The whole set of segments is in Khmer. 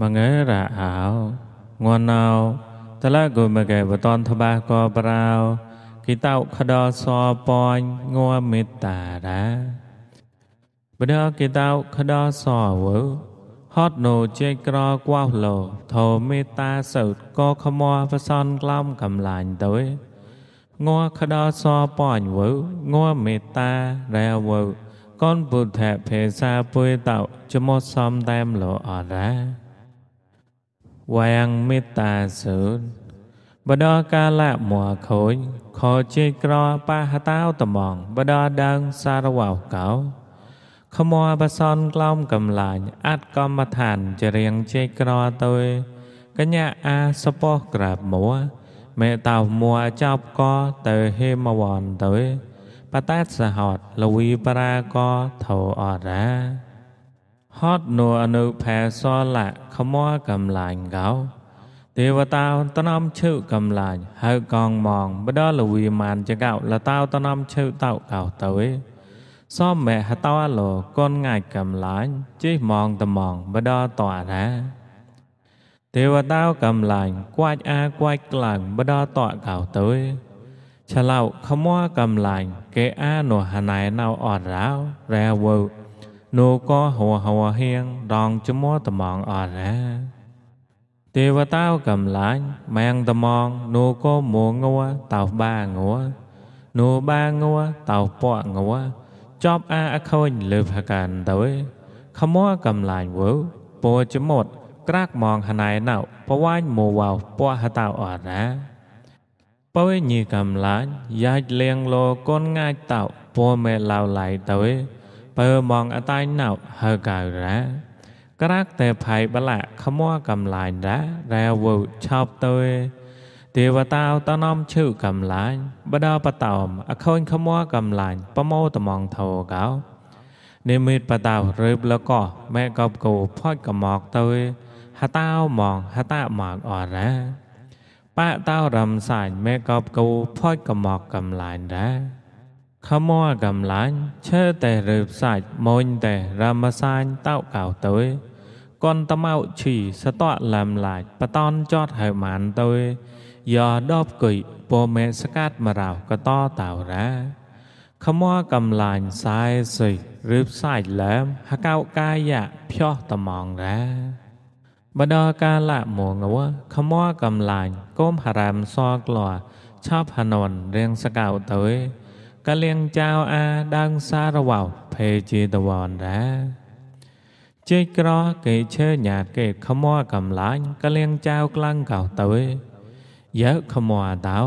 មងើរាអោងួនណោតលកុមកែបតនធបាកោប្រោគិតោខដោសោប៉ញងួមេតារាបដគិតោខដោសោវើហត់ណូចេក្រកោះលោធមេតាសោតកោខមោប្រសនក្លំកំឡាញ់ទៅងัวខដោសប៉ាញ់វើងัวមេតារែវើកូនពុទ្ធភេសាពុយតោចមោះសំតាមលោអរ៉ាវាងមេត្តាសូរបដកាលៈមោខូចខោជេក្របាហតោតំងបដដើងសារវោកោខមោបសនក្លំកំឡាញ់អត់កម្មឋានចរៀងជេក្រទៅកញ្ញាអាសពោះក្រាបមួមេតោមួចប់កទៅហេមវ័នទៅបតាតសហតលវីបរាកោធោអរាហត់នួអនុផែសលៈខមលកំឡាញ់កោទេវតាតនំឈើកំឡាញ់ហៅកងមងបដលវីមានចកោលតាតនំឈើតោកោទៅឯសមមេហតោលោកនងាយកំឡាញ់ជិះមងតំងបដលតរាទេវតាកំឡាញ់꽌អា꽌ក្លាំងបដលតកោទៅឯឆ្លៅខមលកំឡាញ់កេអានុហណៃណៅអរោរែវើនោះក៏ហួហួហៀងដងឈ្មោះត្មងអរណាទេវតាកំឡាញ់ម៉ែងត្មងនោះក៏មួងัวតោបាងัวនោះបាងัวតោពក់งัวចប់អាអខូនលើផកានទៅខមោះកំឡាញ់វើពោចមុតក្រាក់มองហណៃណៅពវ៉ាញ់មួវ៉ៅពក់ហតៅអរណាបើញីកំឡាញ់យ៉ាច់លៀងលោកូនងាចតោពូមេឡៅឡៃទៅបើมองអតៃណោហើកៅរ៉ាក្រាក់តែផៃបលាខមွားកំឡាញ់រ៉ារ៉ាវឆោបតើទេវតាតនំឈឺកំឡាញ់បដបតោមអខូនខមွားកំឡាញ់ប្រមោតំងធោកោនិមិត្តបតោរើបលកោម៉ែកបកោផាច់កមកតើហតោมองហតាមកអរ៉ាបាតោរំសាញ់ម៉ែកបកោផាច់កមកកំឡាញ់រ៉ាខមោកំឡាញ់ឈើតែរើបសាច់ម៉ូនតែរមសាញ់តោកៅទៅគនតមៅឈីសតៈឡាំឡាច់បតនចតហើយមានទៅយោដបគុយពមេសកាត់មរោកតតោរាខមោកំឡាញ់សាយសិរើបសាច់ឡាំហកៅកាយៈភ្យោះតំងរាបដកាលៈមួងវខមោកំឡាញ់កុំហរាមសក្លោឆាប់ហននរៀងសកៅទៅកលៀងចៅអាដើងសារវោភេជាតវនរាជេក្រគេឈើញាតគេខមោកំឡាញ់កលៀងចៅខ្លាំងកោទៅយើខមោតោ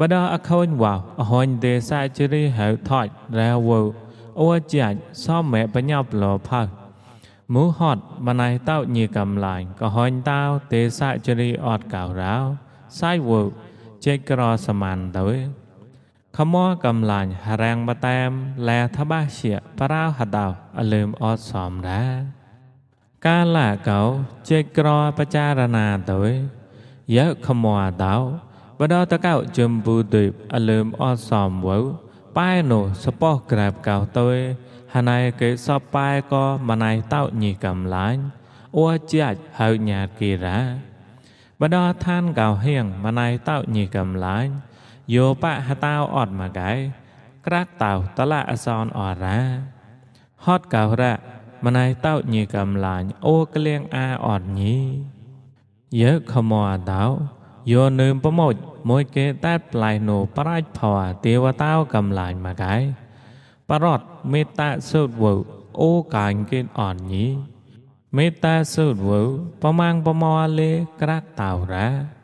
បដោះអខូនវោអហញទេសាជរីហៅថោចរាវោអូជាចសមមេបញ្ញាប់លផៅមូហតបណៃតោញីកំឡាញ់ក៏ហញតោទេសាជរីអត់កៅរោសាយវោជេក្រសមានទៅខមរកំឡាញ់ហរាំងបតាមលែថាបាជាប្រោហតោអលឹមអត់សមរាកាលាកោចេក្ររបចារណាទៅយៈខមរតោបដតកោចំពុទិបអលឹមអត់សមវើប៉ែនោះសបោះក្រាបកោទៅហណៃកេសបប៉ែក៏ម៉ណៃតោញីកំឡាញ់អួជាចហើយញាតគិរាបដឋានកោហៀងម៉ណៃតោញីកំឡាញ់យោបៈហតោអត់មកកែក្រាក់តោតលៈអសនអរាហតកោរៈម្នៃតោញីកំឡាញ់អូក្លៀងអាអត់ញីយើខមអតោយោនឹមប្រមោចមួយគេតែប្លៃណូប្រាច់ផោទេវតាកំឡាញ់មកកែបរតមេត្តាសូត្រវើអូកាញ់គេអត់ញីមេត្តាសូត្រវើប្រមាំងប្រមោលេក្រាក់តោរា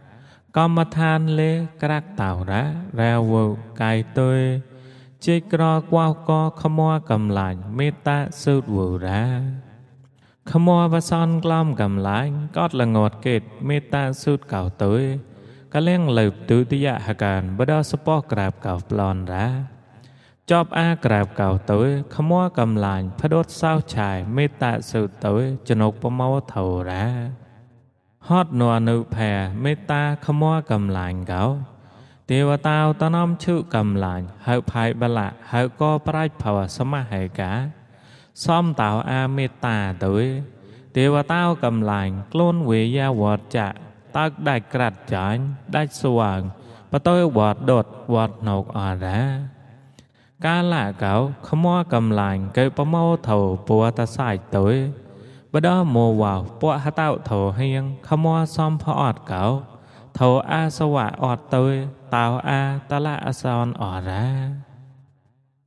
កម្មដ្ឋានលេក្រាក់តោរ៉ារាវោកាយទុយជាក្រកវោកខមកំឡាញ់មេត្តាសូតវូរ៉ាខមវសនក្លំកំឡាញ់កតលងត់កេតមេត្តាសូតកោទុយកលៀងលើបទុតិយហកានបដសពោះក្រាបកោប្លនរ៉ាចប់អាក្រាបកោទុយខមកំឡាញ់ផដុតសោឆាយមេត្តាសូតទុយចនុកប្រមោថោរ៉ាហត់នអនុភែមេត្តាខមរកំឡាញ់កោទេវតាឧតនំឈុកំឡាញ់ហៅផៃបលៈហៅកោប្រាច់ភវសមហេកាសំតោអាមេត្តាទុយទេវតាកំឡាញ់ខ្លួនវេយាវតចៈតើកដាច់ក្រាត់ចាញ់ដាច់ស្វាងបតើវត្តដុតវត្តណោកអរាកាលាកោខមរកំឡាញ់កើប្រមោធោពួរតសាយទុយបដោមោវោពហតោធោហៀងខមោសំផអត់កោធោអាសវៈអត់ទៅតោអា តលៈអសនអរ៉ា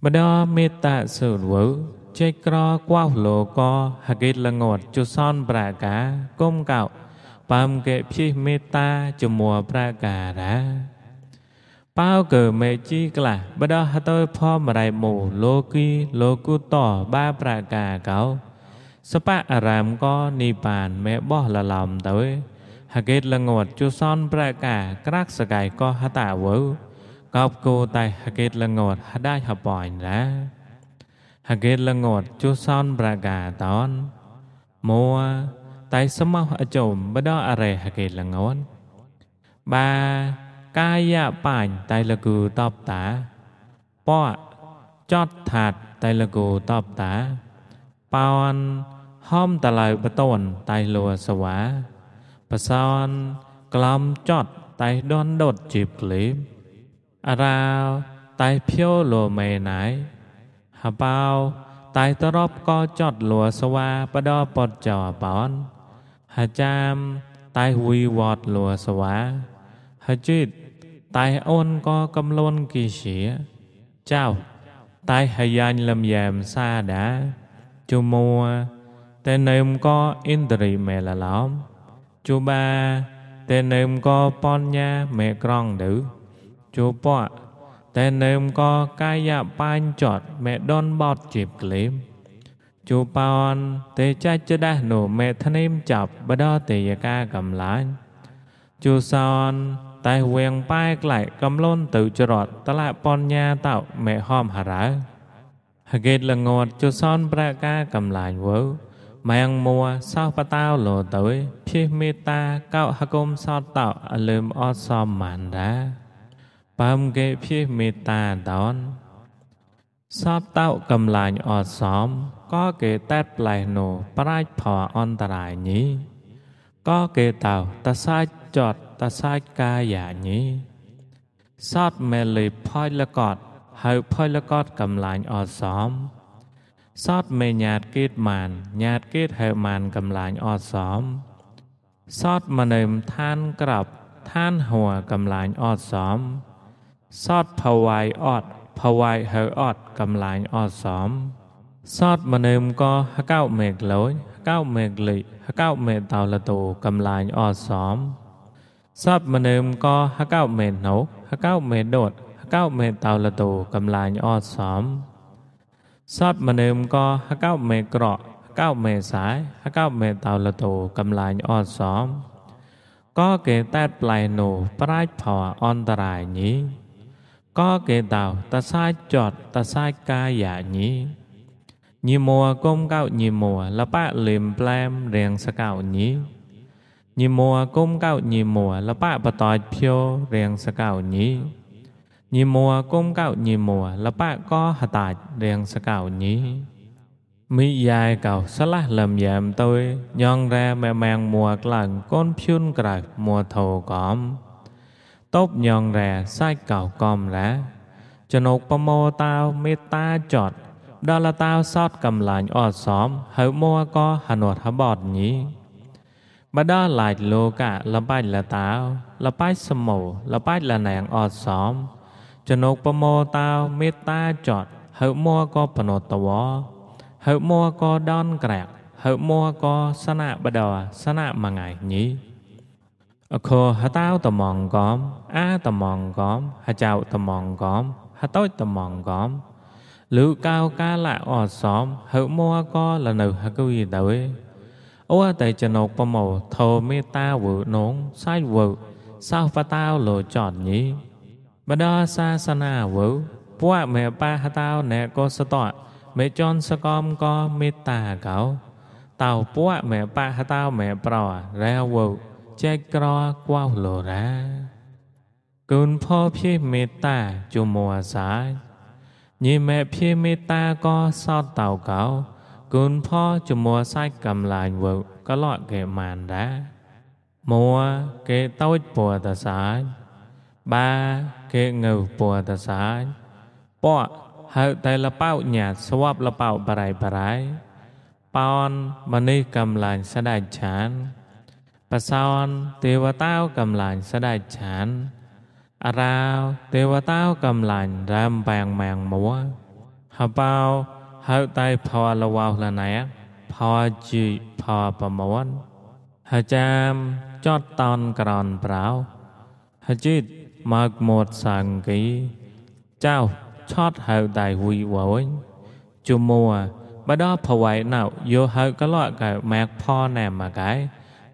បដោមេត្តាសុរវចេក្រកោលោកហកេតលងតចុសនប្រាកាគុំកោបំកេភិមេត្តាចមួប្រាការ៉ាបោកើមេជីក្លះបដោះទៅផមរៃមូលោកីលោកុតបាប្រាកាកោសបៈអារាមក៏និបានមេបោះលឡំទៅហកេតលងវត្តជូសនប្រកាក្រាក់សកាយក៏ហតាវើកបគោតៃហកេតលងវត្តហដាយហបាញ់ណាហកេតលងវត្តជូសនប្រកាតនមួតៃសមោអជុំបដអរេហកេតលងវត្តបាកាយបាញ់តៃលគូតបតាប៉ចតថាតតៃលគូតបតាប៉ានห้อมตะลายประต้นไตลัวสวาประซอนกลอมจอดไตดอนโดดจีบกลิบอาราวไตเพียวลัวเมนายหาเปาไตตรอบก็จอดลัวสวาประดอปดจ่อปอนหาจามไตหุยวอดลัวสวาหาจิตไตอ้นก็กำลนกีเสียเจ้าไตหยันลำแยมซาดาจูมัวតែនៅមកអ៊ីនទរីមែលឡោមជូបាតែនៅមកបញ្ញាមែក្រងទៅជូពកតែនៅមកកាយបាញ់ចត់មែដនបតជៀបក្លេមជូប៉ោនទេចាច់ចដាស់នោះមេធ្នេមចាប់បដតេយកាកំឡាញ់ជូសន តែវៀងប៉ែក្លែកកំលូនទៅច្រត់តឡាបញ្ញាតោមេហមហរ៉ាហកេតលងត់ជូសនប្រកាកំឡាញ់វើម៉ែងមួសោបតាលតើភេមេតាកោហកុំសតតអលឹមអត់សមមានដាបំកេភេមេតាដនសតតកំឡាញអត់សមក៏គេតែតផ្លែនោះប្រាច់ផរអន្តរាយញីក៏គេតោតសាច់ចតតសាច់កាយាញីសតមេលីផុយលកតហៅផុយលកតកំឡាញអត់សមសតមេញាតកេតមានញាតកេតហើមានកំឡាញអត់សមសតមនឹមឋានក្របឋានហัวកំឡាញអត់សមសតភវាយអត់ភវាយហើអត់កំឡាញអត់សមសតមនឹមក៏ហកោមេក្លូចហកោមេក្លិហកោមេតោលតោកំឡាញអត់សមសតមនឹមក៏ហកោមេណូហកោមេដុតហកោមេតោលតោកំឡាញអត់សមสอดมนิมก็ฮักเก้าเมกระฮักเก้าเมสายฮักเก้าเมตาละโตกำลายอดซ้อมก็เกตแต่ปลายหนูปลายผออันตรายนี้ ก็เกตาตาสายจอดตาสายกายอย่างนี้ยิมัวก้มเก้ายิมัวละป้ะลิมแปลมเรียงสเก้านี้ยิมัวก้มเก้ายิมัวละป้าปตอยเพียวเรียงสเก้านี้นิมัวก้มเก่านิมัวละป้ะก็หตาเรียงสกาวนี้มิยายเก่าสละลำยามตัวยองแรแมแมงมัวกลังก้นพุ่นกระมัวโถกอมตบยองแรไซเก่ากอมแรจนกปโมตาวเมตตาจอดดาลตาวซอดกำหลานอดซ้อมเฮมัวก็หนวดหบอดนี้บัดาหลายโลกะละป้ายละตาวละป้ายสมุละป้ายละแหนงอดซ้อมចណុបមោតាមេត្តាចតហើមួក៏បណតវហើមួក៏ដនក្រាក់ហើមួក៏សនៈបដសនៈមួយថ្ងៃញីអខោហតោតំងកំអាតំងកំហចៅតំងកំហតូចតំងកំលឺកៅកាលៈអសំហើមួក៏លនៅហកុយទៅអូតែចណុកបមោធោមេតាវើនងសាយវើសោវតាលោចតញីបដាសាសនាវោពួកមេបាហតោអ្នកកសតមេចនសកំកមេតាកោតៅពួកមេបាហតោមេប្ររែវោចែកក្រកួលរ៉ាគូនផោភីមេតាជមោសាញីមេភីមេតាកសតតៅកោគូនផោជមោសាច់កំឡាញវោកលកេម៉ានដាមួកេតូចពួរតសាច់បាគេងើពណ៌តសាយពណ៌ហៅតែលបោញាស្វបលបោបរៃបរៃបោនមនេះកំឡាញ់ស្ដេចឆានបសោនទេវតាកំឡាញ់ស្ដេចឆានអរាវទេវតាកំឡាញ់រាមបាំងមាំងមួហបោហៅតែផលលវោលណាផលជីផលប្រមន់ហចាមចតតនក្រនប្រោហជីតមកមកសាងគីចៅឆតហៅដៃវីវវិញជមួបដោផវៃណៅយោហៅកលកែម៉ាក់ផណែមកែ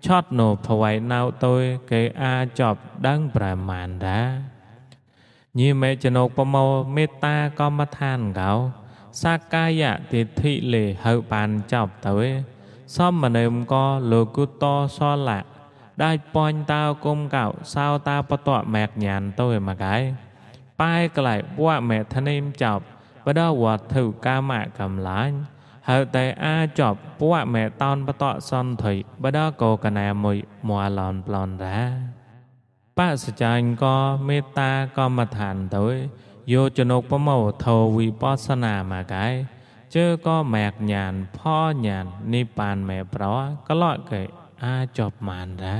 ឆតណូផវៃណៅតុយគេអាចប់ដឹងប្រមាណដាញីមេចណុកប្រមោមេត្តាកម្មដ្ឋានកោសាកាយៈទិដ្ឋិលេហៅបានចប់ទៅសំមនឹមក៏លោកុតតសលៈដាច់ប៉ុញតៅគុំកៅសៅតាបតមេកញានទៅមកហើយប៉ែក្លែវៈមេធនេមចប់បដវត្ថុកាមៈកំឡាញ់ហើយតែអាចចប់ពួកមេតនបតសន្ធិបដកោកណាមួយមួឡនប្លនរាបសចាញ់ក៏មេត្តាកម្មដ្ឋានទៅយោចនុកប្រមោធោវិបស្សនាមកកាយជើក៏មេកញានផោញាននិបានមេប្រកលកេ ajomanra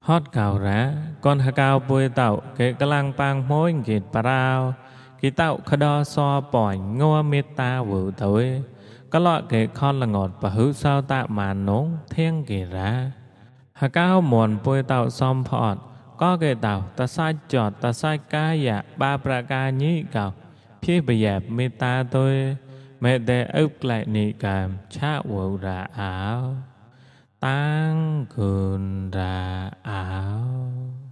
hót cào rá con hà cao bôi tạo kể cả lang pang mối kịt parao kì tạo khá đo so bỏi ngô mít ta vừa tới có lọ kể con là ngọt và hữu sao tạ mà nóng thiên kì rá hà cao mòn bôi tạo xóm phọt có kể tạo ta sai chọt ta sai ca dạ ba pra ca nhị cào phía bì dẹp mít ta tôi mẹ đề ức lại nị cảm chá vừa rã áo tăng